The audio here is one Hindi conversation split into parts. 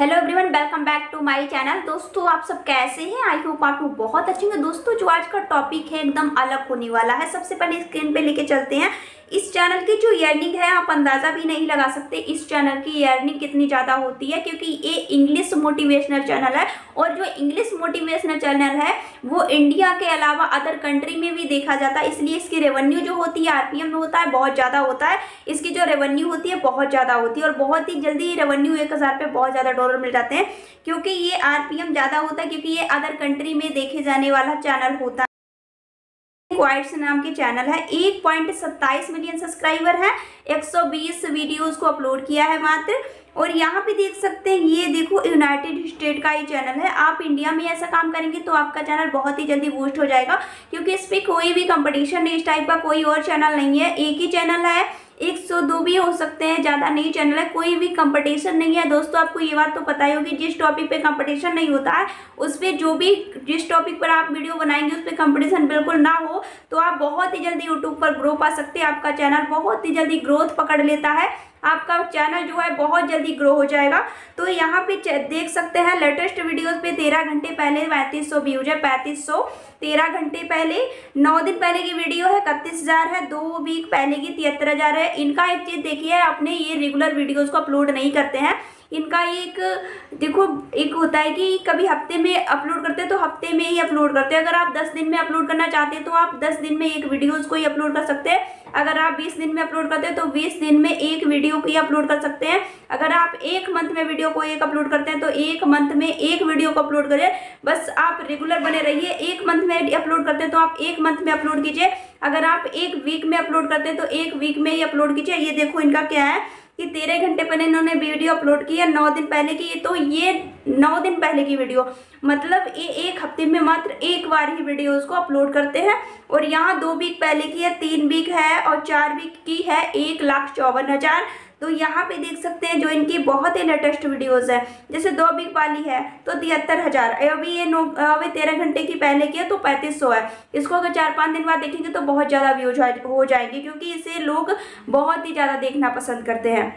Hello everyone welcome back to my channel दोस्तों आप सब कैसे हैं आई होप आप लोग बहुत अच्छे होंगे दोस्तों जो आज का टॉपिक है एकदम अलग होने वाला है सबसे पहले स्क्रीन पे लेके चलते हैं इस चैनल की जो ईयरनिंग है आप अंदाज़ा भी नहीं लगा सकते इस चैनल की ईयरनिंग कितनी ज़्यादा होती है क्योंकि ये इंग्लिश मोटिवेशनल चैनल है और जो इंग्लिश मोटिवेशनल चैनल है वो इंडिया के अलावा अदर कंट्री में भी देखा जाता है इसलिए इसकी रेवेन्यू जो होती है आर में होता है बहुत ज़्यादा होता है इसकी जो रेवेन्यू होती है बहुत ज़्यादा होती है और बहुत ही जल्दी रेवेन्यू एक हज़ार पे बहुत ज़्यादा डॉलर मिल जाते हैं क्योंकि ये आर ज़्यादा होता है क्योंकि ये अदर कंट्री में देखे जाने वाला चैनल होता है वाइट्स नाम के चैनल है एक पॉइंट सत्ताईस मिलियन सब्सक्राइबर है एक सौ बीस वीडियोज़ को अपलोड किया है मात्र और यहाँ पे देख सकते हैं ये देखो यूनाइटेड स्टेट का ये चैनल है आप इंडिया में ऐसा काम करेंगे तो आपका चैनल बहुत ही जल्दी बूस्ट हो जाएगा क्योंकि इस पर कोई भी कंपटीशन इस टाइप का कोई और चैनल नहीं है एक ही चैनल है एक सौ दो भी हो सकते हैं ज़्यादा नहीं चैनल है कोई भी कंपटीशन नहीं है दोस्तों आपको ये बात तो पता ही होगी जिस टॉपिक पे कंपटीशन नहीं होता है उस पर जो भी जिस टॉपिक पर आप वीडियो बनाएंगे उस पर कंपटीशन बिल्कुल ना हो तो आप बहुत ही जल्दी यूट्यूब पर ग्रो पा सकते हैं आपका चैनल बहुत ही जल्दी ग्रोथ पकड़ लेता है आपका चैनल जो है बहुत जल्दी ग्रो हो जाएगा तो यहाँ पे देख सकते हैं लेटेस्ट वीडियोस पे तेरह घंटे पहले पैंतीस सौ व्यूज है पैंतीस सौ तेरह घंटे पहले नौ दिन पहले की वीडियो है इकतीस हज़ार है दो वीक पहले की तिहत्तर हज़ार है इनका एक चीज़ देखिए अपने ये रेगुलर वीडियोज़ को अपलोड नहीं करते हैं इनका एक देखो एक होता है कि कभी हफ्ते में अपलोड करते हैं तो हफ्ते में ही अपलोड करते हैं अगर आप दस दिन में अपलोड करना चाहते हैं तो आप दस दिन में एक वीडियोज़ को ही अपलोड कर सकते हैं अगर आप बीस दिन में अपलोड करते हैं तो बीस दिन में एक वीडियो को ही अपलोड कर सकते हैं अगर आप एक मंथ में वीडियो को एक अपलोड करते हैं तो एक मंथ में एक वीडियो को अपलोड करें बस आप रेगुलर बने रहिए एक मंथ में अपलोड करते हैं तो आप एक मंथ में अपलोड कीजिए अगर आप एक वीक में अपलोड करते हैं तो एक वीक में ही अपलोड कीजिए ये देखो इनका क्या है कि तेरह घंटे पहले इन्होंने वीडियो अपलोड की है नौ दिन पहले की ये तो ये नौ दिन पहले की वीडियो मतलब ये एक हफ्ते में मात्र एक बार ही वीडियोस को अपलोड करते हैं और यहाँ दो वीक पहले की है तीन वीक है और चार वीक की है एक लाख चौवन हज़ार तो यहाँ पे देख सकते हैं जो इनकी बहुत ही लेटेस्ट वीडियोस है जैसे दो बिग वाली है तो तिहत्तर हज़ार अभी ये नौ अभी तेरह घंटे की पहले की है तो पैंतीस सौ है इसको अगर चार पाँच दिन बाद देखेंगे तो बहुत ज़्यादा व्यूज हो जाएंगे क्योंकि इसे लोग बहुत ही ज़्यादा देखना पसंद करते हैं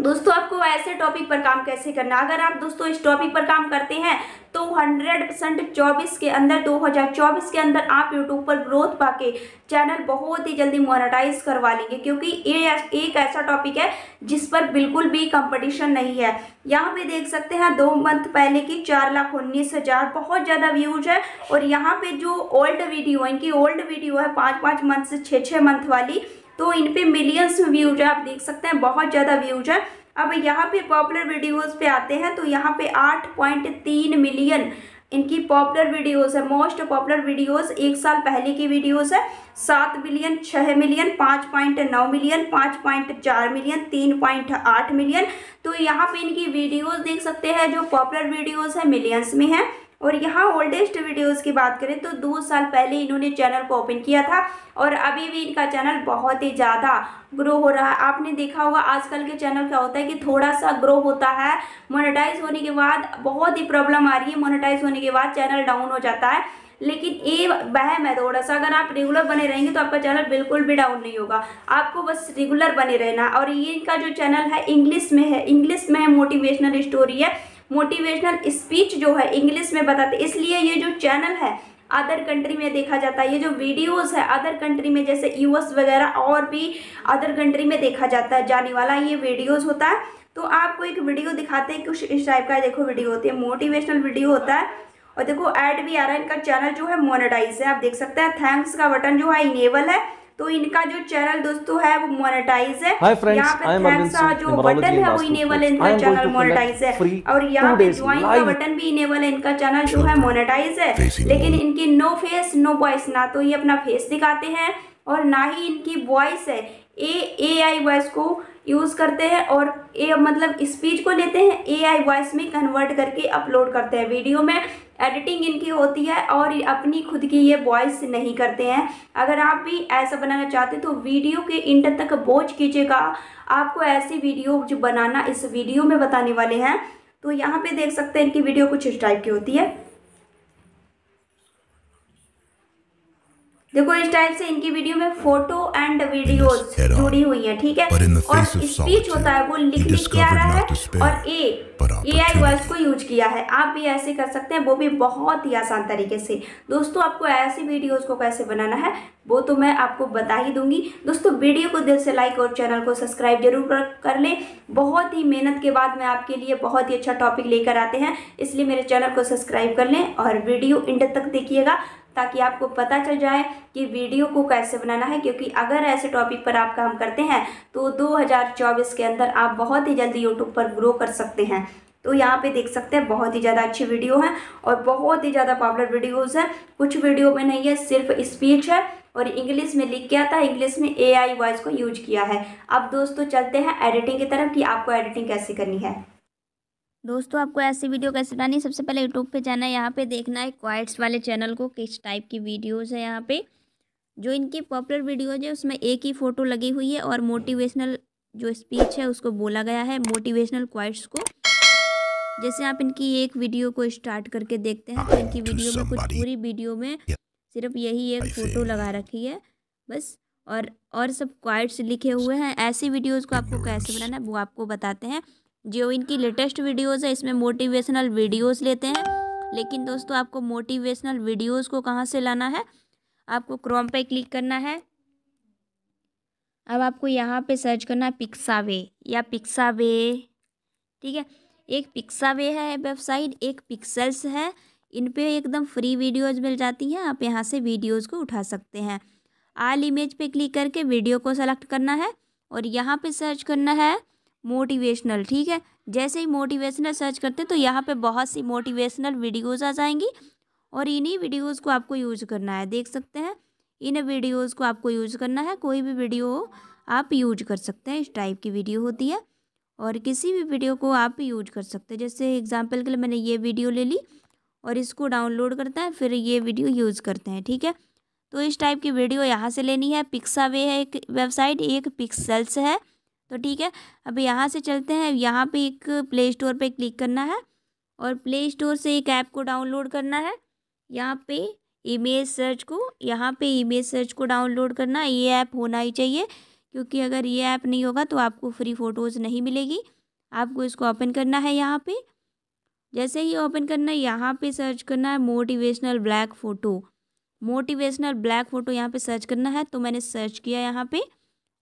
दोस्तों आपको ऐसे टॉपिक पर काम कैसे करना अगर आप दोस्तों इस टॉपिक पर काम करते हैं तो 100 परसेंट चौबीस के अंदर 2024 के अंदर आप यूट्यूब पर ग्रोथ पाके चैनल बहुत ही जल्दी मोनेटाइज करवा लेंगे क्योंकि ये एक ऐसा टॉपिक है जिस पर बिल्कुल भी कंपटीशन नहीं है यहाँ पे देख सकते हैं दो मंथ पहले की चार लाख उन्नीस हज़ार बहुत ज़्यादा व्यूज है और यहाँ पे जो ओल्ड वीडियो है इनकी ओल्ड वीडियो है पाँच पाँच मंथ से छः छः मंथ वाली तो इन पर मिलियंस में व्यूज है आप देख सकते हैं बहुत ज़्यादा व्यूज है अब यहाँ पे पॉपुलर वीडियोस पे आते हैं तो यहाँ पे 8.3 मिलियन इनकी पॉपुलर वीडियोस है मोस्ट पॉपुलर वीडियोस एक साल पहले की वीडियोस है सात मिलियन छः मिलियन पाँच पॉइंट नौ मिलियन पाँच पॉइंट चार मिलियन तीन पॉइंट आठ मिलियन तो यहाँ पे इनकी वीडियोस देख सकते हैं जो पॉपुलर वीडियोस है मिलियंस में है और यहाँ ओल्डेस्ट वीडियोस की बात करें तो दो साल पहले इन्होंने चैनल को ओपन किया था और अभी भी इनका चैनल बहुत ही ज़्यादा ग्रो हो रहा है आपने देखा होगा आजकल के चैनल क्या होता है कि थोड़ा सा ग्रो होता है मोनेटाइज होने के बाद बहुत ही प्रॉब्लम आ रही है मोनेटाइज होने के बाद चैनल डाउन हो जाता है लेकिन ये बहम है थोड़ा सा अगर आप रेगुलर बने रहेंगे तो आपका चैनल बिल्कुल भी डाउन नहीं होगा आपको बस रेगुलर बने रहना और ये इनका जो चैनल है इंग्लिश में है इंग्लिश में है मोटिवेशनल स्टोरी है मोटिवेशनल स्पीच जो है इंग्लिश में बताते इसलिए ये जो चैनल है अदर कंट्री में देखा जाता है ये जो वीडियोस है अदर कंट्री में जैसे यूएस वगैरह और भी अदर कंट्री में देखा जाता है जाने वाला ये वीडियोस होता है तो आपको एक वीडियो दिखाते हैं कुछ इस टाइप का देखो वीडियो होती है मोटिवेशनल वीडियो होता है और देखो ऐड भी आ रहा है इनका चैनल जो है मोनेटाइज है आप देख सकते हैं थैंक्स का बटन जो है इनेबल है तो इनका जो चैनल दोस्तों है वो मोनेटाइज है यहाँ पे जो बटन है वो इनेबल है इनका चैनल मोनेटाइज है और यहाँ पे ज्वाइन का बटन भी इनेबल है इनका चैनल जो है मोनेटाइज है लेकिन इनकी नो फेस नो वॉइस ना तो ये अपना फेस दिखाते हैं और ना ही इनकी वॉइस है ए ए आई वॉइस को यूज़ करते हैं और ए मतलब स्पीच को लेते हैं ए आई वॉइस में कन्वर्ट करके अपलोड करते हैं वीडियो में एडिटिंग इनकी होती है और अपनी खुद की ये वॉइस नहीं करते हैं अगर आप भी ऐसा बनाना चाहते तो वीडियो के इंड तक बोझ कीजिएगा आपको ऐसी वीडियो जो बनाना इस वीडियो में बताने वाले हैं तो यहाँ पे देख सकते हैं इनकी वीडियो कुछ इस टाइप की होती है देखो इस टाइप से इनकी वीडियो में फोटो एंड वीडियोस जुड़ी हुई हैं ठीक है और स्पीच होता है वो लिख लिख के आ रहा है और ए ए आई वॉइस को यूज किया है आप भी ऐसे कर सकते हैं वो भी बहुत ही आसान तरीके से दोस्तों आपको ऐसी वीडियोस को कैसे बनाना है वो तो मैं आपको बता ही दूंगी दोस्तों वीडियो को दिल से लाइक और चैनल को सब्सक्राइब जरूर कर लें बहुत ही मेहनत के बाद मैं आपके लिए बहुत ही अच्छा टॉपिक लेकर आते हैं इसलिए मेरे चैनल को सब्सक्राइब कर लें और वीडियो इंड तक देखिएगा ताकि आपको पता चल जाए कि वीडियो को कैसे बनाना है क्योंकि अगर ऐसे टॉपिक पर आप काम करते हैं तो 2024 के अंदर आप बहुत ही जल्दी यूट्यूब पर ग्रो कर सकते हैं तो यहाँ पे देख सकते हैं बहुत ही ज़्यादा अच्छी वीडियो है और बहुत ही ज़्यादा पॉपुलर वीडियोज हैं कुछ वीडियो में नहीं है सिर्फ स्पीच है और इंग्लिश में लिख किया था इंग्लिश में ए आई वॉइस को यूज किया है अब दोस्तों चलते हैं एडिटिंग की तरफ कि आपको एडिटिंग कैसे करनी है दोस्तों आपको ऐसी वीडियो कैसे बनानी सबसे पहले यूट्यूब पे जाना है यहाँ पे देखना है क्वाइट्स वाले चैनल को किस टाइप की वीडियोज़ है यहाँ पे जो इनकी पॉपुलर वीडियोज है उसमें एक ही फ़ोटो लगी हुई है और मोटिवेशनल जो स्पीच है उसको बोला गया है मोटिवेशनल क्वाइट्स को जैसे आप इनकी एक वीडियो को स्टार्ट करके देखते हैं तो इनकी वीडियो में कुछ पूरी वीडियो में सिर्फ यही एक फ़ोटो लगा रखी है बस और और सब क्वाइट्स लिखे हुए हैं ऐसी वीडियोज़ को आपको कैसे बनाना है वो आपको बताते हैं जो इनकी लेटेस्ट वीडियोस है इसमें मोटिवेशनल वीडियोस लेते हैं लेकिन दोस्तों आपको मोटिवेशनल वीडियोस को कहाँ से लाना है आपको क्रोम पे क्लिक करना है अब आपको यहाँ पे सर्च करना है पिक्सावे या पिक्सावे ठीक है एक पिक्सावे है वेबसाइट एक पिक्सल्स है इन पे एकदम फ्री वीडियोज़ मिल जाती हैं आप यहाँ से वीडियोज़ को उठा सकते हैं आल इमेज पे क्लिक करके वीडियो को सेलेक्ट करना है और यहाँ पे सर्च करना है मोटिवेशनल ठीक है जैसे ही मोटिवेशनल सर्च करते हैं तो यहाँ पे बहुत सी मोटिवेशनल वीडियोस आ जाएंगी और इन्हीं वीडियोस को आपको यूज करना है देख सकते हैं इन वीडियोस को आपको यूज करना है कोई भी वीडियो हो आप यूज कर सकते हैं इस टाइप की वीडियो होती है और किसी भी वीडियो को आप यूज कर सकते हैं जैसे एग्जाम्पल के लिए मैंने ये वीडियो ले ली और इसको डाउनलोड करते हैं फिर ये वीडियो यूज़ करते हैं ठीक है तो इस टाइप की वीडियो यहाँ से लेनी है पिक्सा वे है एक वेबसाइट एक पिक्सल्स है तो ठीक है अब यहाँ से चलते हैं यहाँ पे एक प्ले स्टोर पे क्लिक करना है और प्ले स्टोर से एक ऐप को डाउनलोड करना है यहाँ पे इमेज सर्च को यहाँ पे इमेज सर्च को डाउनलोड करना ये ऐप होना ही चाहिए क्योंकि अगर ये ऐप नहीं होगा तो आपको फ्री फ़ोटोज़ नहीं मिलेगी आपको इसको ओपन करना है यहाँ पे जैसे ही ओपन करना है यहाँ पे सर्च करना है motivational black photo motivational black photo यहाँ पे सर्च करना है तो मैंने सर्च किया यहाँ पर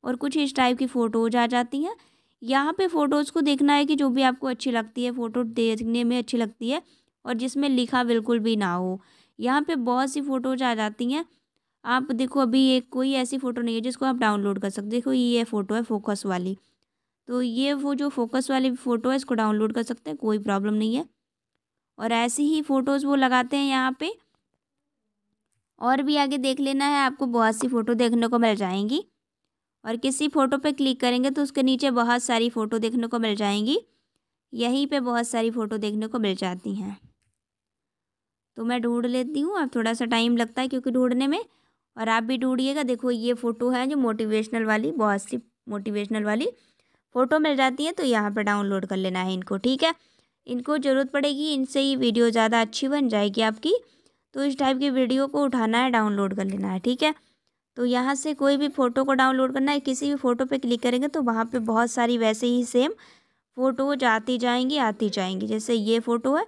और कुछ इस टाइप की फ़ोटोज़ आ जाती हैं यहाँ पे फ़ोटोज़ को देखना है कि जो भी आपको अच्छी लगती है फ़ोटो देखने में अच्छी लगती है और जिसमें लिखा बिल्कुल भी ना हो यहाँ पे बहुत सी फ़ोटोज़ आ जाती हैं आप देखो अभी ये कोई ऐसी फ़ोटो नहीं है जिसको आप डाउनलोड कर सकते देखो ये फ़ोटो है फोकस वाली तो ये वो जो फोकस वाली फ़ोटो है इसको डाउनलोड कर सकते हैं कोई प्रॉब्लम नहीं है और ऐसी ही फ़ोटोज़ वो लगाते हैं यहाँ पर और भी आगे देख लेना है आपको बहुत सी फ़ोटो देखने को मिल जाएंगी और किसी फ़ोटो पे क्लिक करेंगे तो उसके नीचे बहुत सारी फ़ोटो देखने को मिल जाएंगी यहीं पे बहुत सारी फ़ोटो देखने को मिल जाती हैं तो मैं ढूंढ लेती हूँ अब थोड़ा सा टाइम लगता है क्योंकि ढूंढने में और आप भी ढूंढिएगा देखो ये फ़ोटो है जो मोटिवेशनल वाली बहुत सी मोटिवेशनल वाली फ़ोटो मिल जाती है तो यहाँ पर डाउनलोड कर लेना है इनको ठीक है इनको ज़रूरत पड़ेगी इनसे ही वीडियो ज़्यादा अच्छी बन जाएगी आपकी तो इस टाइप की वीडियो को उठाना है डाउनलोड कर लेना है ठीक है तो यहाँ से कोई भी फ़ोटो को डाउनलोड करना है किसी भी फ़ोटो पे क्लिक करेंगे तो वहाँ पे बहुत सारी वैसे ही सेम फ़ोटोज आती जाएंगी आती जाएंगी जैसे ये फ़ोटो है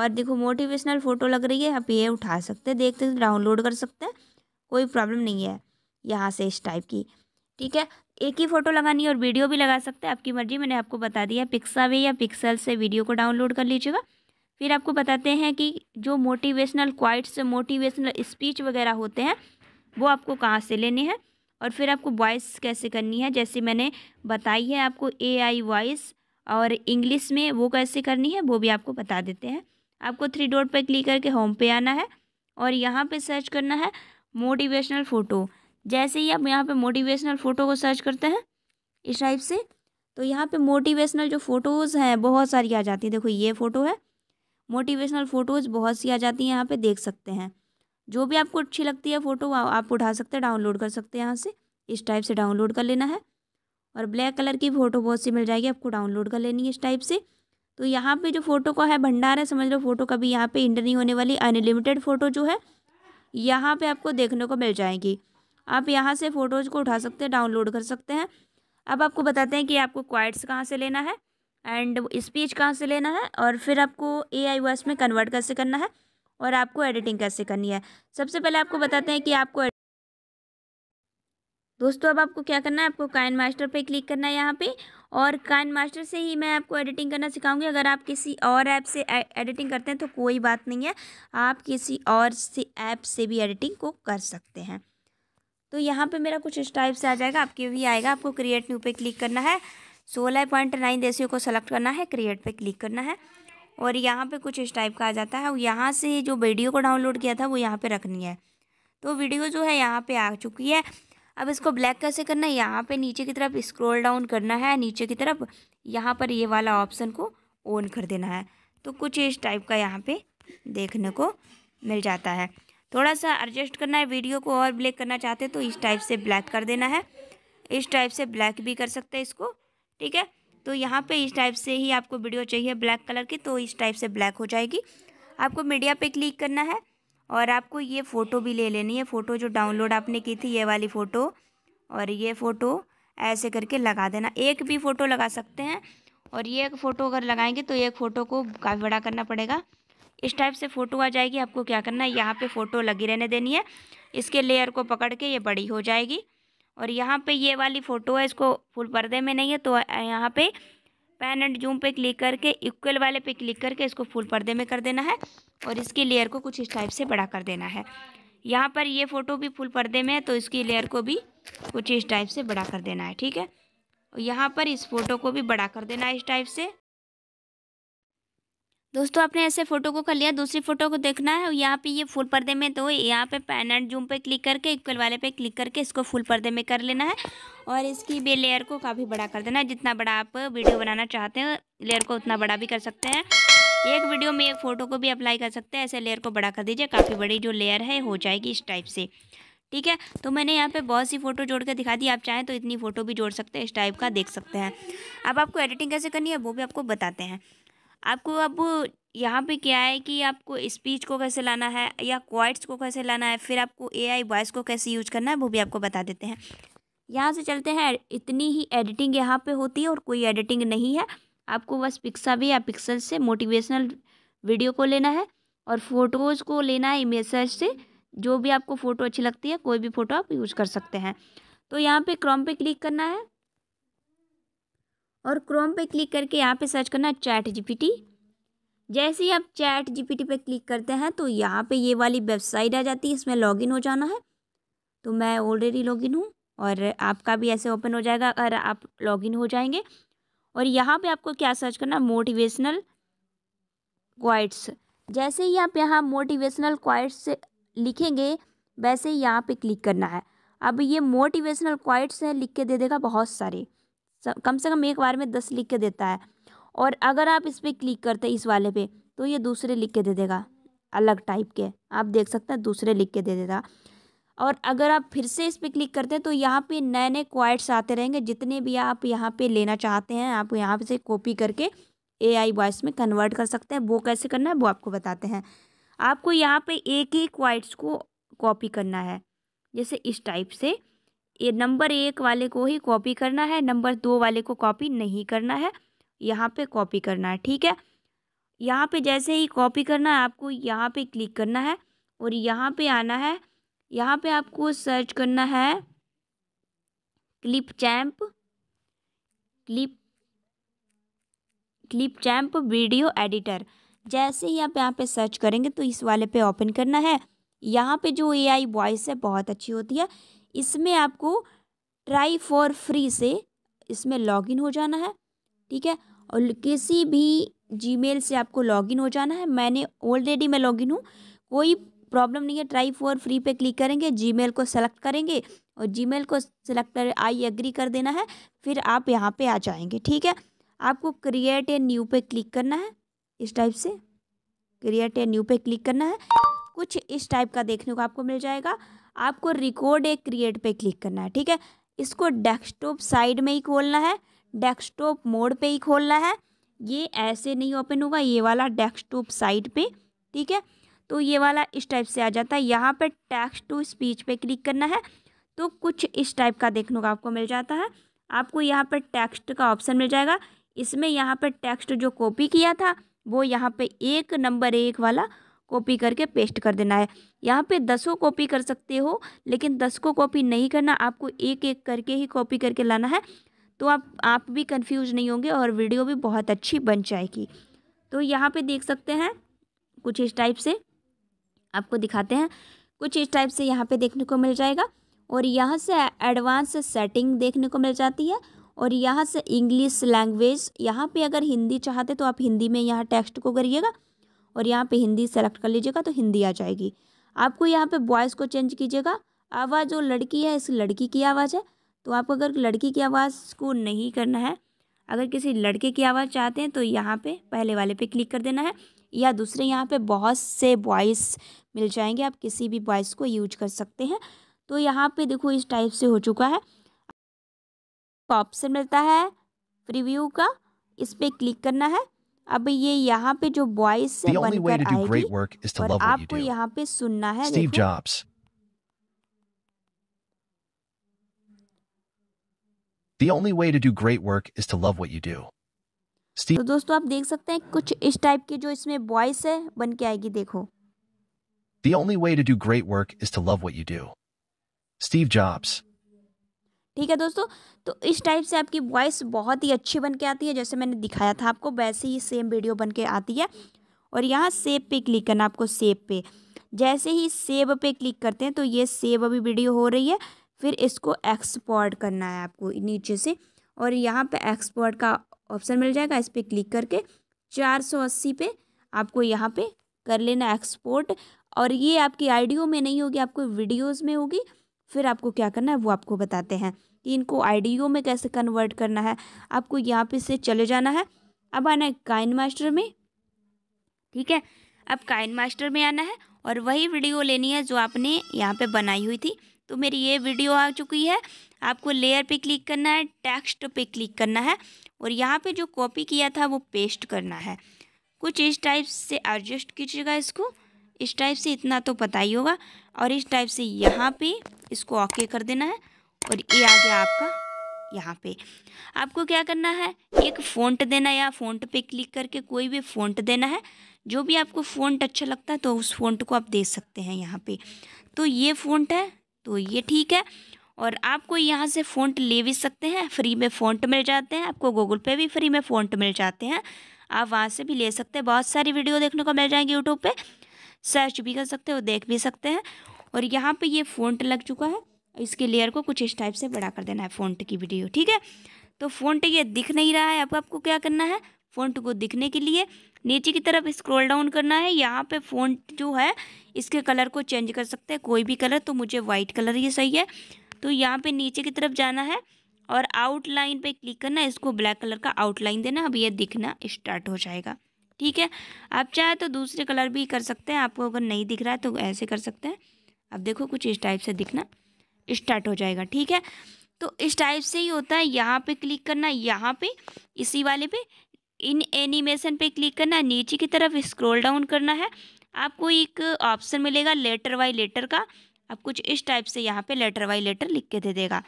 और देखो मोटिवेशनल फ़ोटो लग रही है आप ये उठा सकते हैं देखते हैं डाउनलोड कर सकते हैं कोई प्रॉब्लम नहीं है यहाँ से इस टाइप की ठीक है एक ही फ़ोटो लगानी है और वीडियो भी लगा सकते हैं आपकी मर्ज़ी मैंने आपको बता दिया पिक्सा वे या पिक्सल से वीडियो को डाउनलोड कर लीजिएगा फिर आपको बताते हैं कि जो मोटिवेशनल क्वाइट्स मोटिवेशनल स्पीच वगैरह होते हैं वो आपको कहाँ से लेने हैं और फिर आपको वॉइस कैसे करनी है जैसे मैंने बताई है आपको ए आई वॉइस और इंग्लिश में वो कैसे करनी है वो भी आपको बता देते हैं आपको थ्री डॉट पर क्लिक करके होम पे आना है और यहाँ पे सर्च करना है मोटिवेशनल फ़ोटो जैसे ही आप यहाँ पे मोटिवेशनल फ़ोटो को सर्च करते हैं इस टाइप से तो यहाँ पे मोटिवेशनल जो फ़ोटोज़ हैं बहुत सारी आ जाती हैं देखो ये फ़ोटो है मोटिवेशनल फ़ोटोज़ बहुत सी आ जाती हैं यहाँ पर देख सकते हैं जो भी आपको अच्छी लगती है फ़ोटो आप उठा सकते हैं डाउनलोड कर सकते हैं यहाँ से इस टाइप से डाउनलोड कर लेना है और ब्लैक कलर की फ़ोटो बहुत सी मिल जाएगी आपको डाउनलोड कर लेनी है इस टाइप से तो यहाँ पे जो फ़ोटो का है भंडार है समझ लो फ़ोटो कभी यहाँ पे इंटर नहीं होने वाली अनलिमिटेड फ़ोटो जो है यहाँ पे आपको देखने को मिल जाएगी आप यहाँ से फ़ोटोज़ को उठा सकते हैं डाउनलोड कर सकते हैं अब आपको बताते हैं कि आपको क्वाइट्स कहाँ से लेना है एंड स्पीच कहाँ से लेना है और फिर आपको ए आई में कन्वर्ट कैसे करना है और आपको एडिटिंग कैसे करनी है सबसे पहले आपको बताते हैं कि आपको दोस्तों अब आपको क्या करना है आपको काइन मास्टर पर क्लिक करना है यहाँ पे और काइन मास्टर से ही मैं आपको एडिटिंग करना सिखाऊंगी अगर आप किसी और ऐप से एडिटिंग करते हैं तो कोई बात नहीं है आप किसी और से ऐप से भी एडिटिंग को कर सकते हैं तो यहाँ पे मेरा कुछ इस टाइप से आ जाएगा आपके भी आएगा आपको क्रिएट न्यू पे क्लिक करना है सोलह पॉइंट नाइन रेशियो को सेलेक्ट करना है क्रिएट पे क्लिक करना है और यहाँ पे कुछ इस टाइप का आ जाता है और यहाँ से जो वीडियो को डाउनलोड किया था वो यहाँ पे रखनी है तो वीडियो जो है यहाँ पे आ चुकी है अब इसको ब्लैक कैसे करना है यहाँ पे नीचे की तरफ स्क्रॉल डाउन करना है नीचे की तरफ यहाँ पर ये वाला ऑप्शन को ऑन कर देना है तो कुछ इस टाइप का यहाँ पर देखने को मिल जाता है थोड़ा सा एडजस्ट करना है वीडियो को और ब्लैक करना चाहते हैं तो इस टाइप से ब्लैक कर देना है इस टाइप से ब्लैक भी कर सकते हैं इसको ठीक है तो यहाँ पे इस टाइप से ही आपको वीडियो चाहिए ब्लैक कलर की तो इस टाइप से ब्लैक हो जाएगी आपको मीडिया पे क्लिक करना है और आपको ये फ़ोटो भी ले लेनी है फ़ोटो जो डाउनलोड आपने की थी ये वाली फ़ोटो और ये फ़ोटो ऐसे करके लगा देना एक भी फ़ोटो लगा सकते हैं और ये एक फ़ोटो अगर लगाएंगे तो एक फ़ोटो को काफ़ी बड़ा करना पड़ेगा इस टाइप से फ़ोटो आ जाएगी आपको क्या करना है यहाँ पे फ़ोटो लगी रहने देनी है इसके लेयर को पकड़ के ये बड़ी हो जाएगी और यहाँ पे ये वाली फ़ोटो है इसको फुल पर्दे में नहीं है तो यहाँ पे पैन एंड जूम पे क्लिक करके इक्वल वाले पे क्लिक करके इसको फुल पर्दे में कर देना है और इसकी लेयर को कुछ इस टाइप से बड़ा कर देना है यहाँ पर ये फ़ोटो भी फुल पर्दे में है तो इसकी लेयर को भी कुछ इस टाइप से बड़ा कर देना है ठीक है और यहाँ पर इस फ़ोटो को भी बड़ा कर देना है इस टाइप से दोस्तों आपने ऐसे फ़ोटो को कर लिया दूसरी फ़ोटो को देखना है यहाँ पे ये फुल पर्दे में तो यहाँ पे पैन एंड जूम पे क्लिक करके इक्वल वाले पे क्लिक करके इसको फुल पर्दे में कर लेना है और इसकी बे लेयर को काफ़ी बड़ा कर देना है जितना बड़ा आप वीडियो बनाना चाहते हैं लेयर को उतना बड़ा भी कर सकते हैं एक वीडियो में एक फ़ोटो को भी अप्लाई कर सकते हैं ऐसे लेयर को बड़ा कर दीजिए काफ़ी बड़ी जो लेयर है हो जाएगी इस टाइप से ठीक है तो मैंने यहाँ पे बहुत सी फ़ोटो जोड़ के दिखा दी आप चाहें तो इतनी फ़ोटो भी जोड़ सकते हैं इस टाइप का देख सकते हैं अब आपको एडिटिंग कैसे करनी है वो भी आपको बताते हैं आपको अब यहाँ पे क्या है कि आपको स्पीच को कैसे लाना है या क्वाइट्स को कैसे लाना है फिर आपको एआई वॉइस को कैसे यूज करना है वो भी आपको बता देते हैं यहाँ से चलते हैं इतनी ही एडिटिंग यहाँ पे होती है और कोई एडिटिंग नहीं है आपको बस पिक्सा भी या पिक्सल से मोटिवेशनल वीडियो को लेना है और फोटोज़ को लेना है इमेज से जो भी आपको फ़ोटो अच्छी लगती है कोई भी फ़ोटो आप यूज कर सकते हैं तो यहाँ पर क्रॉम पे क्लिक करना है और क्रोम पे क्लिक करके यहाँ पे सर्च करना चैट जीपीटी जैसे ही आप चैट जीपीटी पे क्लिक करते हैं तो यहाँ पे ये वाली वेबसाइट आ जाती है इसमें लॉगिन हो जाना है तो मैं ऑलरेडी लॉगिन हूँ और आपका भी ऐसे ओपन हो जाएगा अगर आप लॉगिन हो जाएंगे और यहाँ पे आपको क्या सर्च करना मोटिवेशनल क्वाइट्स जैसे ही आप यहाँ मोटिवेशनल क्वाइट्स लिखेंगे वैसे ही यहाँ पर क्लिक करना है अब ये मोटिवेशनल क्वाइट्स हैं लिख के दे देगा बहुत सारे कम से कम एक बार में दस लिख के देता है और अगर आप इस पर क्लिक करते हैं इस वाले पे तो ये दूसरे लिख के दे देगा अलग टाइप के आप देख सकते हैं दूसरे लिख के दे देगा और अगर आप फिर से इस पर क्लिक करते हैं तो यहाँ पे नए नए क्वाइट्स आते रहेंगे जितने भी आप यहाँ पे लेना चाहते हैं आप यहाँ से कॉपी करके ए आई वॉइस में कन्वर्ट कर सकते हैं वो कैसे करना है वो आपको बताते हैं आपको यहाँ पर एक ही क्वाइट्स को कॉपी करना है जैसे इस टाइप से ये नंबर एक वाले को ही कॉपी करना है नंबर दो वाले को कॉपी नहीं करना है यहाँ पे कॉपी करना है ठीक है यहाँ पे जैसे ही कॉपी करना है आपको यहाँ पे क्लिक करना है और यहाँ पे आना है यहाँ पे आपको सर्च करना है Clipchamp clip Clipchamp video editor जैसे ही आप यहाँ पे सर्च करेंगे तो इस वाले पे ओपन करना है यहाँ पे जो एआई वॉइस है बहुत अच्छी होती है इसमें आपको ट्राई फॉर फ्री से इसमें लॉगिन हो जाना है ठीक है और किसी भी जीमेल से आपको लॉगिन हो जाना है मैंने ऑलरेडी मैं लॉगिन हूँ कोई प्रॉब्लम नहीं है ट्राई फॉर फ्री पे क्लिक करेंगे जीमेल को सेलेक्ट करेंगे और जीमेल को सेलेक्ट कर आई एग्री कर देना है फिर आप यहाँ पे आ जाएंगे ठीक है आपको क्रिएट ए न्यू पे क्लिक करना है इस टाइप से क्रिएट ए न्यू पे क्लिक करना है कुछ इस टाइप का देखने को आपको मिल जाएगा आपको रिकॉर्ड एक क्रिएट पे क्लिक करना है ठीक है इसको डेस्कटॉप साइड में ही खोलना है डेस्कटॉप मोड पे ही खोलना है ये ऐसे नहीं ओपन होगा ये वाला डेस्कटॉप साइड पे ठीक है तो ये वाला इस टाइप से आ जाता है यहाँ पर टैक्स टू स्पीच पर क्लिक करना है तो कुछ इस टाइप का देखने को आपको मिल जाता है आपको यहाँ पर टेक्स्ट का ऑप्शन मिल जाएगा इसमें यहाँ पर टेक्स्ट जो कॉपी किया था वो यहाँ पे एक नंबर एक वाला कॉपी करके पेस्ट कर देना है यहाँ पे दसों कॉपी कर सकते हो लेकिन दस को कॉपी नहीं करना आपको एक एक करके ही कॉपी करके लाना है तो आप आप भी कंफ्यूज नहीं होंगे और वीडियो भी बहुत अच्छी बन जाएगी तो यहाँ पे देख सकते हैं कुछ इस टाइप से आपको दिखाते हैं कुछ इस टाइप से यहाँ पर देखने को मिल जाएगा और यहाँ से एडवांस सेटिंग देखने को मिल जाती है और यहाँ से इंग्लिश लैंग्वेज यहाँ पे अगर हिंदी चाहते तो आप हिंदी में यहाँ टेक्स्ट को करिएगा और यहाँ पे हिंदी सेलेक्ट कर लीजिएगा तो हिंदी आ जाएगी आपको यहाँ पे वॉइस को चेंज कीजिएगा आवाज़ जो लड़की है इस लड़की की आवाज़ है तो आपको अगर लड़की की आवाज़ को नहीं करना है अगर किसी लड़के की आवाज़ चाहते हैं तो यहाँ पे पहले वाले पे क्लिक कर देना है या दूसरे यहाँ पे बहुत से बॉयस मिल जाएंगे आप किसी भी बॉयस को यूज कर सकते हैं तो यहाँ पे देखो इस टाइप से हो चुका है ऑप्शन मिलता है प्रीव्यू का इस पर क्लिक करना है अब ये यहाँ पे जो वॉइस से बनकर आएगी और आपको यहाँ पे सुनना है Steve Jobs. The only way to do great work is to love what you do. Steve तो दोस्तों आप देख सकते हैं कुछ इस टाइप के जो इसमें वॉइस है बन के आएगी देखो The only way to do great work is to love what you do. Steve Jobs ठीक है दोस्तों तो इस टाइप से आपकी वॉइस बहुत ही अच्छी बन के आती है जैसे मैंने दिखाया था आपको वैसे ही सेम वीडियो बन के आती है और यहाँ सेब पे क्लिक करना आपको सेब पे जैसे ही सेब पे क्लिक करते हैं तो ये सेब अभी वीडियो हो रही है फिर इसको एक्सपोर्ट करना है आपको नीचे से और यहाँ पे एक्सपोर्ट का ऑप्शन मिल जाएगा इस पर क्लिक करके चार सौ अस्सी पे आपको यहाँ पे कर लेना एक्सपोर्ट और ये आपकी आइडियो में नहीं होगी आपको वीडियोस में होगी फिर आपको क्या करना है वो आपको बताते हैं कि इनको आई में कैसे कन्वर्ट करना है आपको यहाँ पे से चले जाना है अब आना है काइन मास्टर में ठीक है अब काइन मास्टर में आना है और वही वीडियो लेनी है जो आपने यहाँ पे बनाई हुई थी तो मेरी ये वीडियो आ चुकी है आपको लेयर पे क्लिक करना है टेक्स्ट पे क्लिक करना है और यहाँ पे जो कॉपी किया था वो पेस्ट करना है कुछ इस टाइप से एडजस्ट कीजिएगा इसको इस टाइप से इतना तो पता ही होगा और इस टाइप से यहाँ पे इसको ओके कर देना है और ये आ गया आपका यहाँ पे आपको क्या करना है एक फ़ॉन्ट देना या फ़ॉन्ट पे क्लिक करके कोई भी फ़ॉन्ट देना है जो भी आपको फ़ॉन्ट अच्छा लगता है तो उस फ़ॉन्ट को आप दे सकते हैं यहाँ पे तो ये फ़ॉन्ट है तो ये ठीक है और आपको यहाँ से फ़ॉन्ट ले भी सकते हैं फ्री में फ़ॉन्ट मिल जाते हैं आपको गूगल पे भी फ्री में फ़ॉन्ट मिल जाते हैं आप वहाँ से भी ले सकते हैं बहुत सारी वीडियो देखने को मिल जाएंगे यूट्यूब पर सर्च भी कर सकते हो देख भी सकते हैं और यहाँ पे ये फ़ॉन्ट लग चुका है इसके लेयर को कुछ इस टाइप से बड़ा कर देना है फ़ॉन्ट की वीडियो ठीक है तो फ़ॉन्ट ये दिख नहीं रहा है अब आपको क्या करना है फ़ॉन्ट को दिखने के लिए नीचे की तरफ स्क्रॉल डाउन करना है यहाँ पे फ़ॉन्ट जो है इसके कलर को चेंज कर सकते हैं कोई भी कलर तो मुझे वाइट कलर ही सही है तो यहाँ पे नीचे की तरफ जाना है और आउटलाइन पे क्लिक करना इसको ब्लैक कलर का आउटलाइन देना अब ये दिखना स्टार्ट हो जाएगा ठीक है आप चाहे तो दूसरे कलर भी कर सकते हैं आपको अगर नहीं दिख रहा है तो ऐसे कर सकते हैं अब देखो कुछ इस टाइप से दिखना स्टार्ट हो जाएगा ठीक है तो इस टाइप से ही होता है यहाँ पे क्लिक करना यहाँ पे इसी वाले पे इन एनिमेशन पे क्लिक करना नीचे की तरफ स्क्रॉल डाउन करना है आपको एक ऑप्शन मिलेगा लेटर बाई लेटर का आप कुछ इस टाइप से यहाँ पे लेटर बाई लेटर लिख के दे देगा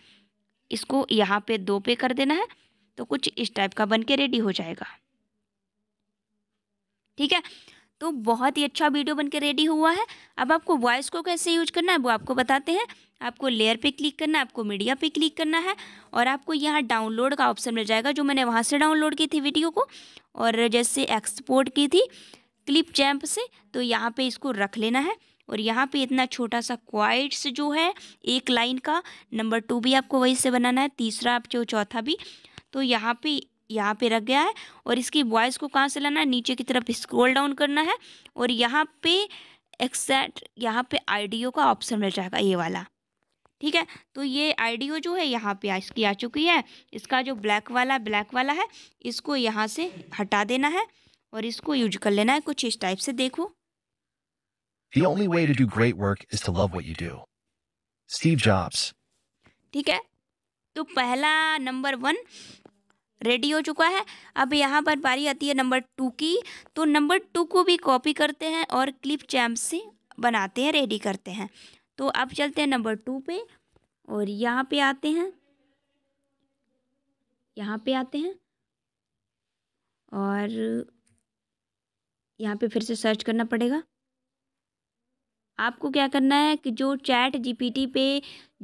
इसको यहाँ पे दो पे कर देना है तो कुछ इस टाइप का बन के रेडी हो जाएगा ठीक है तो बहुत ही अच्छा वीडियो बनकर रेडी हुआ है अब आपको वॉइस को कैसे यूज करना है वो आपको बताते हैं आपको लेयर पे क्लिक करना है आपको मीडिया पे क्लिक करना है और आपको यहाँ डाउनलोड का ऑप्शन मिल जाएगा जो मैंने वहाँ से डाउनलोड की थी वीडियो को और जैसे एक्सपोर्ट की थी क्लिप चैम्प से तो यहाँ पे इसको रख लेना है और यहाँ पे इतना छोटा सा क्वाइट्स जो है एक लाइन का नंबर टू भी आपको वही से बनाना है तीसरा आप जो चौथा भी तो यहाँ पे यहाँ पे रख गया है और इसकी वॉइस को कहाँ से लाना है नीचे की तरफ स्क्रॉल डाउन करना है और यहाँ पे एक्सैक्ट यहाँ पे आईडीओ का ऑप्शन मिल जाएगा ये वाला ठीक है तो ये आईडीओ जो है यहाँ पे इसकी आ चुकी है इसका जो ब्लैक वाला ब्लैक वाला है इसको यहाँ से हटा देना है और इसको यूज कर लेना है कुछ इस टाइप से देखो ठीक है तो पहला नंबर वन रेडी हो चुका है अब यहाँ पर बारी आती है नंबर टू की तो नंबर टू को भी कॉपी करते हैं और क्लिप चैम्प से बनाते हैं रेडी करते हैं तो अब चलते हैं नंबर टू पे और यहाँ पे आते हैं यहाँ पे आते हैं और यहाँ पे फिर से सर्च करना पड़ेगा आपको क्या करना है कि जो चैट जीपीटी पे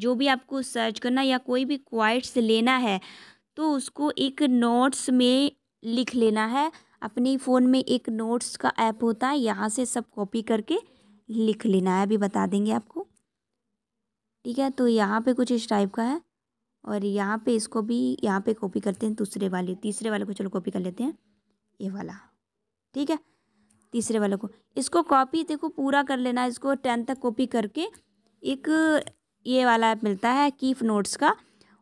जो भी आपको सर्च करना या कोई भी क्वाइट्स लेना है तो उसको एक नोट्स में लिख लेना है अपने फ़ोन में एक नोट्स का ऐप होता है यहाँ से सब कॉपी करके लिख लेना है अभी बता देंगे आपको ठीक है तो यहाँ पे कुछ इस टाइप का है और यहाँ पे इसको भी यहाँ पे कॉपी करते हैं दूसरे वाले तीसरे वाले को चलो कॉपी कर लेते हैं ये वाला ठीक है तीसरे वाले को इसको कॉपी देखो पूरा कर लेना है इसको टेन तक कॉपी करके एक ये वाला ऐप मिलता है कीफ नोट्स का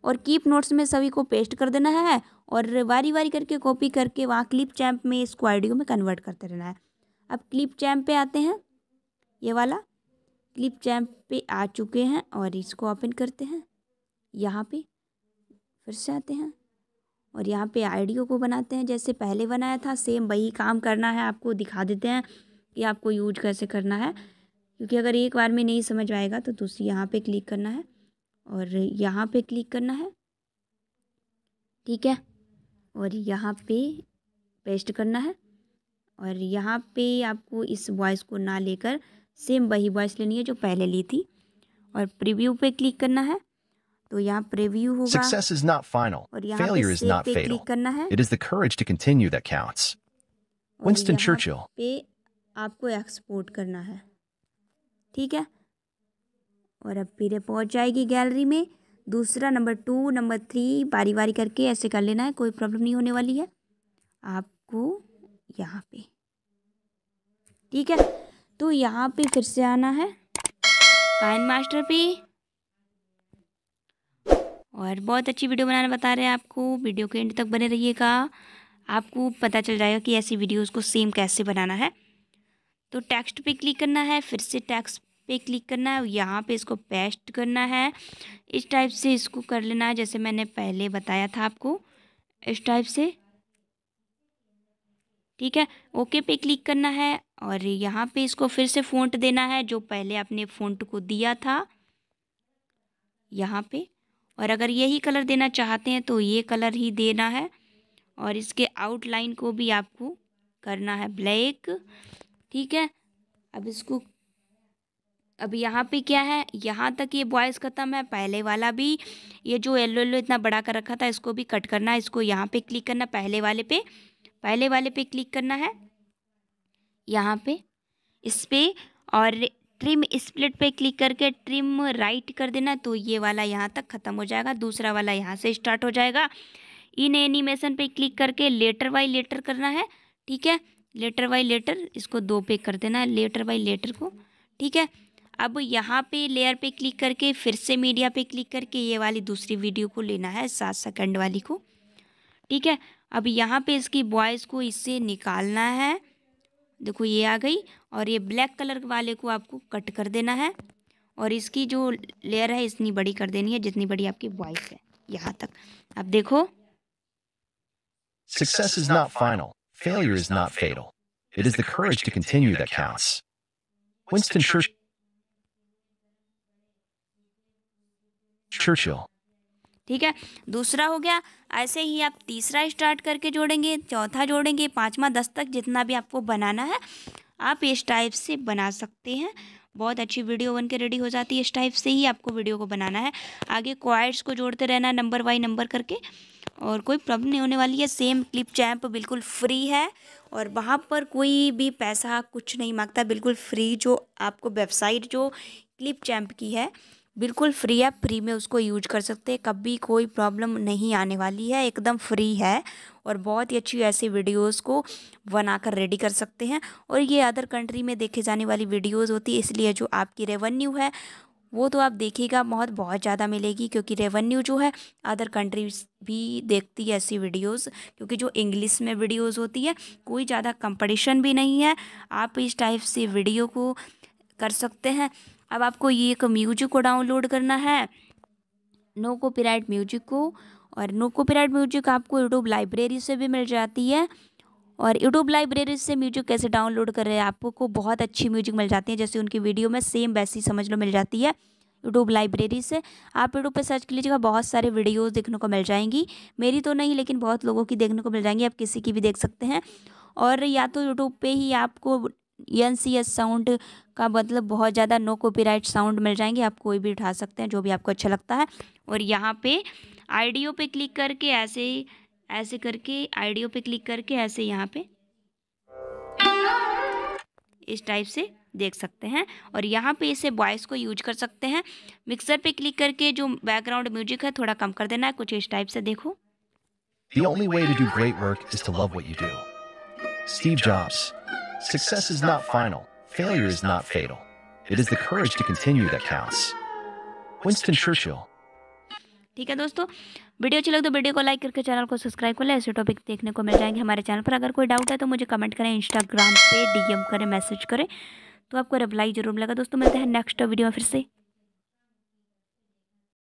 और कीप नोट्स में सभी को पेस्ट कर देना है और वारी वारी करके कॉपी करके वहाँ क्लिप चैम्प में इसको आइडियो में कन्वर्ट करते रहना है अब क्लिप चैम्प पे आते हैं ये वाला क्लिप चैम्प पे आ चुके हैं और इसको ओपन करते हैं यहाँ पे फिर से आते हैं और यहाँ पे आइडियो को बनाते हैं जैसे पहले बनाया था सेम वही काम करना है आपको दिखा देते हैं कि आपको यूज कैसे करना है क्योंकि अगर एक बार में नहीं समझ आएगा तो दूसरी यहाँ पर क्लिक करना है और यहाँ पे क्लिक करना है ठीक है और यहाँ पे पेस्ट करना है और यहाँ पे आपको इस वॉइस को ना लेकर सेम वही वॉइस लेनी है जो पहले ली थी और प्रीव्यू पे क्लिक करना है तो यहाँ प्रीव्यू होगा is not final. और यहाँ Failure is fatal. क्लिक करना है It is the courage to continue that counts. Winston Churchill पे आपको एक्सपोर्ट करना है ठीक है और अब फिर पहुँच जाएगी गैलरी में दूसरा नंबर टू नंबर थ्री बारी बारी करके ऐसे कर लेना है कोई प्रॉब्लम नहीं होने वाली है आपको यहाँ पे ठीक है तो यहाँ पे फिर से आना है काइन मास्टर पे और बहुत अच्छी वीडियो बनाना बता रहे हैं आपको वीडियो के एंड तक बने रहिएगा आपको पता चल जाएगा कि ऐसी वीडियोस को सेम कैसे बनाना है तो टेक्स्ट पे क्लिक करना है फिर से टेक्स्ट पे क्लिक करना है यहाँ पे इसको पेस्ट करना है इस टाइप से इसको कर लेना है जैसे मैंने पहले बताया था आपको इस टाइप से ठीक है ओके पे क्लिक करना है और यहाँ पे इसको फिर से फ़ॉन्ट देना है जो पहले आपने फ़ॉन्ट को दिया था यहाँ पे और अगर यही कलर देना चाहते हैं तो ये कलर ही देना है और इसके आउटलाइन को भी आपको करना है ब्लैक ठीक है अब इसको अब यहाँ पे क्या है यहाँ तक ये बॉयज़ ख़त्म है पहले वाला भी ये जो येल्लो येल्लो इतना बड़ा कर रखा था इसको भी कट करना है इसको यहाँ पे क्लिक करना पहले वाले पे पहले वाले पे क्लिक करना है यहाँ पे इस पर और ट्रिम स्प्लिट पे क्लिक करके ट्रिम राइट कर देना तो ये वाला यहाँ तक ख़त्म हो जाएगा दूसरा वाला यहाँ से स्टार्ट हो जाएगा इन एनिमेशन पर क्लिक करके लेटर बाई लेटर करना है ठीक है लेटर बाई लेटर इसको दो पे कर देना है लेटर बाई लेटर को ठीक है अब यहाँ पे लेयर पे क्लिक करके फिर से मीडिया पे क्लिक करके ये वाली दूसरी वीडियो को लेना है सात सेकंड वाली को ठीक है अब यहाँ पे इसकी बॉयज़ को इससे निकालना है देखो ये आ गई और ये ब्लैक कलर वाले को आपको कट कर देना है और इसकी जो लेयर है इतनी बड़ी कर देनी है जितनी बड़ी आपकी वॉइस है यहाँ तक अब देखो Success is not final. Failure is not fatal. It is the courage to continue that counts. Winston Churchill Churchill. ठीक है दूसरा हो गया ऐसे ही आप तीसरा स्टार्ट करके जोड़ेंगे चौथा जोड़ेंगे पाँचवा दस तक जितना भी आपको बनाना है आप इस टाइप से बना सकते हैं बहुत अच्छी वीडियो बन के रेडी हो जाती है इस टाइप से ही आपको वीडियो को बनाना है आगे क्वाइट्स को जोड़ते रहना नंबर बाई नंबर करके और कोई प्रॉब्लम नहीं होने वाली है सेम क्लिप चैम्प बिल्कुल फ्री है और वहाँ पर कोई भी पैसा कुछ नहीं मांगता बिल्कुल फ्री जो आपको वेबसाइट जो क्लिप चैम्प की है बिल्कुल फ्री है फ्री में उसको यूज कर सकते हैं कभी कोई प्रॉब्लम नहीं आने वाली है एकदम फ्री है और बहुत ही अच्छी ऐसी वीडियोस को बनाकर रेडी कर सकते हैं और ये अदर कंट्री में देखे जाने वाली वीडियोस होती है इसलिए जो आपकी रेवेन्यू है वो तो आप देखिएगा बहुत बहुत ज़्यादा मिलेगी क्योंकि रेवेन्यू जो है अदर कंट्रीज भी देखती है ऐसी वीडियोस क्योंकि जो इंग्लिश में वीडियोस होती है कोई ज़्यादा कंपटीशन भी नहीं है आप इस टाइप से वीडियो को कर सकते हैं अब आपको ये एक म्यूजिक को डाउनलोड करना है नो कॉपीराइट म्यूजिक को और नो कॉपीराइट म्यूजिक आपको यूट्यूब लाइब्रेरी से भी मिल जाती है और यूट्यूब लाइब्रेरी से म्यूजिक कैसे डाउनलोड कर रहे हैं आपको बहुत अच्छी म्यूजिक मिल जाती है जैसे उनकी वीडियो में सेम वैसी समझ लो मिल जाती है यूट्यूब लाइब्रेरी से आप यूट्यूब पर सर्च कर लीजिएगा बहुत सारे वीडियोस देखने को मिल जाएंगी मेरी तो नहीं लेकिन बहुत लोगों की देखने को मिल जाएंगी आप किसी की भी देख सकते हैं और या तो यूट्यूब पे ही आपको एन सी एस साउंड का मतलब बहुत ज़्यादा नो कॉपीराइट साउंड मिल जाएंगे आप कोई भी उठा सकते हैं जो भी आपको अच्छा लगता है और यहाँ पे आइडियो पे क्लिक करके ऐसे ऐसे करके आइडियो पे क्लिक करके ऐसे यहाँ पे इस टाइप से देख सकते हैं और यहाँ पे इसे वॉइस को यूज कर सकते हैं मिक्सर पे क्लिक करके जो बैकग्राउंड म्यूजिक है थोड़ा कम कर देना है कुछ इस टाइप से देखो The only way to do great work is to love what you do. Steve Jobs. Success is not final, failure is not fatal. It is the courage to continue that counts. Winston Churchill. ठीक है दोस्तों वीडियो अच्छी लगे तो वीडियो को लाइक करके चैनल को सब्सक्राइब कर लें ऐसे टॉपिक देखने को मिल जाएंगे हमारे चैनल पर अगर कोई डाउट है तो मुझे कमेंट करें इंस्टाग्राम पे डीएम करें मैसेज करें तो आपको रिप्लाई जरूर मिलेगा दोस्तों मिलते हैं नेक्स्ट वीडियो में फिर से